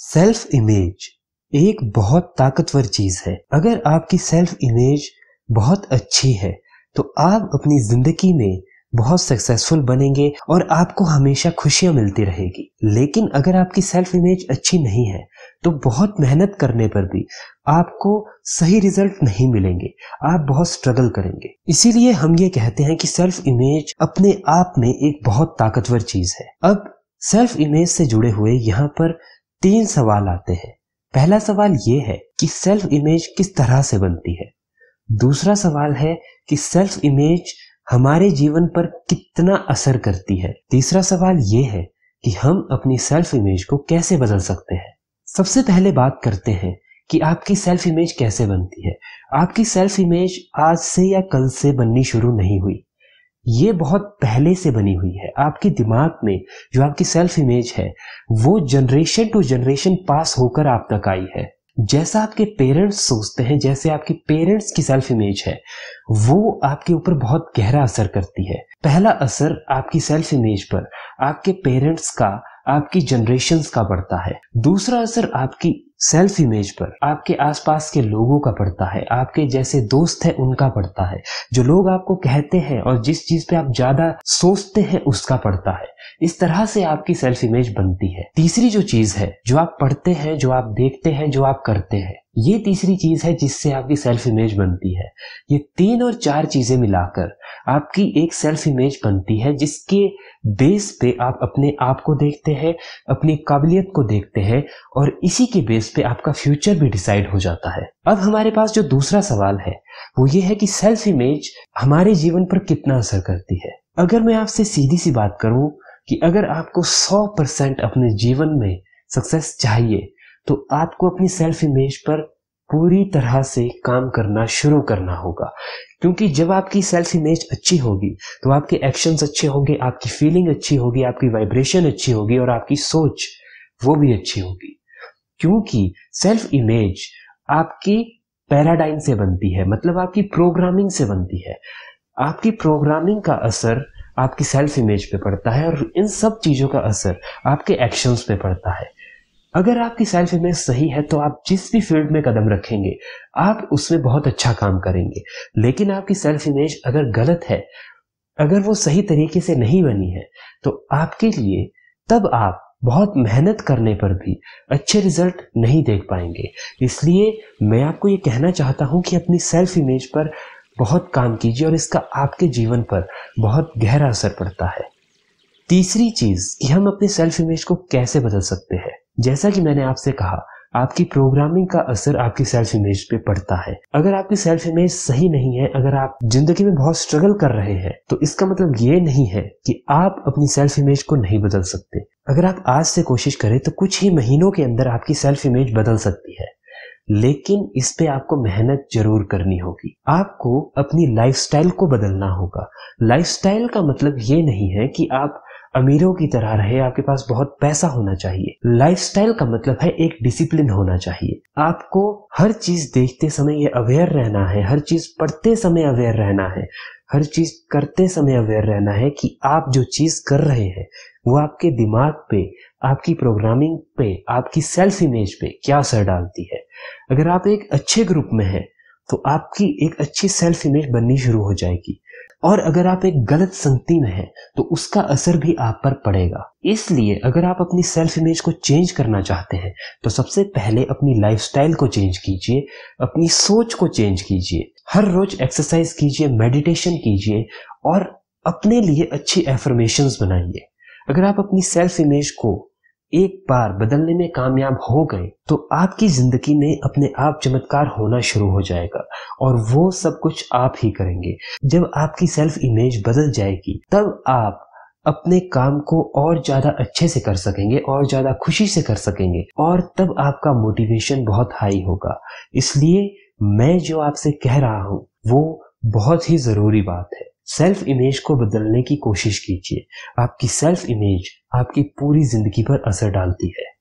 self image एक बहुत ताकतवर चीज है अगर आपकी सेल्फ इमेज बहुत अच्छी है तो आप अपनी जिंदगी में बहुत सक्सेसफुल बनेंगे और आपको हमेशा खुशियां मिलती रहेगी लेकिन अगर आपकी सेल्फ इमेज अच्छी नहीं है तो बहुत मेहनत करने पर भी आपको सही रिजल्ट नहीं मिलेंगे आप बहुत स्ट्रगल करेंगे इसीलिए हम ये कहते हैं कि सेल्फ इमेज अपने आप में एक बहुत ताकतवर चीज है अब सेल्फ इमेज से जुड़े हुए यहाँ पर तीन सवाल आते हैं पहला सवाल ये है कि सेल्फ इमेज किस तरह से बनती है दूसरा सवाल है कि सेल्फ इमेज हमारे जीवन पर कितना असर करती है तीसरा सवाल ये है कि हम अपनी सेल्फ इमेज को कैसे बदल सकते हैं सबसे पहले बात करते हैं कि आपकी सेल्फ इमेज कैसे बनती है आपकी सेल्फ इमेज आज से या कल से बननी शुरू नहीं हुई ये बहुत पहले से बनी हुई है आपके दिमाग में जो आपकी सेल्फ इमेज है वो जनरेशन टू जनरेशन पास होकर आप तक आई है जैसा आपके पेरेंट्स सोचते हैं जैसे आपके पेरेंट्स की सेल्फ इमेज है वो आपके ऊपर बहुत गहरा असर करती है पहला असर आपकी सेल्फ इमेज पर आपके पेरेंट्स का आपकी जनरेशन का पड़ता है दूसरा असर आपकी सेल्फ इमेज पर आपके आसपास के लोगों का पड़ता है आपके जैसे दोस्त है उनका पड़ता है जो लोग आपको कहते हैं और जिस चीज पे आप ज्यादा सोचते हैं उसका पड़ता है इस तरह से आपकी सेल्फ इमेज बनती है तीसरी जो चीज है जो आप पढ़ते हैं जो आप देखते हैं जो आप करते हैं ये तीसरी चीज है जिससे आपकी सेल्फ इमेज बनती है ये तीन और चार चीजें मिलाकर आपकी एक सेल्फ इमेज बनती है जिसके बेस पे आप अपने आप को देखते हैं अपनी काबिलियत को देखते हैं और इसी के बेस पे आपका फ्यूचर भी डिसाइड हो जाता है अब हमारे पास जो दूसरा सवाल है वो ये है कि सेल्फ इमेज हमारे जीवन पर कितना असर करती है अगर मैं आपसे सीधी सी बात करूं कि अगर आपको 100 परसेंट अपने जीवन में सक्सेस चाहिए तो आपको अपनी सेल्फ इमेज पर पूरी तरह से काम करना शुरू करना होगा क्योंकि जब आपकी सेल्फ इमेज अच्छी होगी तो आपके एक्शंस अच्छे होंगे आपकी फीलिंग अच्छी होगी आपकी वाइब्रेशन अच्छी होगी और आपकी सोच वो भी अच्छी होगी क्योंकि सेल्फ इमेज आपकी पैराडाइम से बनती है मतलब आपकी प्रोग्रामिंग से बनती है आपकी प्रोग्रामिंग का असर आपकी सेल्फ इमेज पे पड़ता है और इन सब चीज़ों का असर आपके एक्शंस पे पड़ता है अगर आपकी सेल्फ इमेज सही है तो आप जिस भी फील्ड में कदम रखेंगे आप उसमें बहुत अच्छा काम करेंगे लेकिन आपकी सेल्फ इमेज अगर गलत है अगर वो सही तरीके से नहीं बनी है तो आपके लिए तब आप बहुत मेहनत करने पर भी अच्छे रिजल्ट नहीं देख पाएंगे इसलिए मैं आपको ये कहना चाहता हूँ कि अपनी सेल्फ इमेज पर बहुत काम कीजिए और इसका आपके जीवन पर बहुत गहरा असर पड़ता है तीसरी चीज़ कि हम अपनी सेल्फ इमेज को कैसे बदल सकते हैं जैसा कि मैंने आपसे कहा आपकी प्रोग्रामिंग का असर आपकी सेल्फ इमेज पे पड़ता है अगर आपकी सेल्फ इमेज सही नहीं है अगर आप जिंदगी में बहुत स्ट्रगल कर रहे हैं तो इसका मतलब ये नहीं है कि आप अपनी सेल्फ इमेज को नहीं बदल सकते अगर आप आज से कोशिश करें तो कुछ ही महीनों के अंदर आपकी सेल्फ इमेज बदल सकती है लेकिन इस पे आपको मेहनत जरूर करनी होगी आपको अपनी लाइफस्टाइल को बदलना होगा लाइफस्टाइल का मतलब ये नहीं है कि आप अमीरों की तरह रहे आपके पास बहुत पैसा होना चाहिए लाइफस्टाइल का मतलब है एक डिसिप्लिन होना चाहिए आपको हर चीज देखते समय ये अवेयर रहना है हर चीज पढ़ते समय अवेयर रहना है हर चीज करते समय अवेयर रहना है कि आप जो चीज कर रहे हैं वो आपके दिमाग पे आपकी प्रोग्रामिंग पे आपकी सेल्फ इमेज पे क्या असर डालती है अगर आप एक अच्छे ग्रुप में हैं तो आपकी एक अच्छी सेल्फ इमेज बननी शुरू हो जाएगी और अगर आप एक गलत संगति में हैं तो उसका असर भी आप पर पड़ेगा इसलिए अगर आप अपनी सेल्फ इमेज को चेंज करना चाहते हैं तो सबसे पहले अपनी लाइफस्टाइल को चेंज कीजिए अपनी सोच को चेंज कीजिए हर रोज एक्सरसाइज कीजिए मेडिटेशन कीजिए और अपने लिए अच्छी एफर्मेशन बनाइए अगर आप अपनी सेल्फ इमेज को एक बार बदलने में कामयाब हो गए तो आपकी जिंदगी में अपने आप चमत्कार होना शुरू हो जाएगा और वो सब कुछ आप ही करेंगे जब आपकी सेल्फ इमेज बदल जाएगी तब आप अपने काम को और ज़्यादा अच्छे से कर सकेंगे और ज़्यादा खुशी से कर सकेंगे और तब आपका मोटिवेशन बहुत हाई होगा इसलिए मैं जो आपसे कह रहा हूँ वो बहुत ही ज़रूरी बात है सेल्फ इमेज को बदलने की कोशिश कीजिए आपकी सेल्फ इमेज आपकी पूरी जिंदगी पर असर डालती है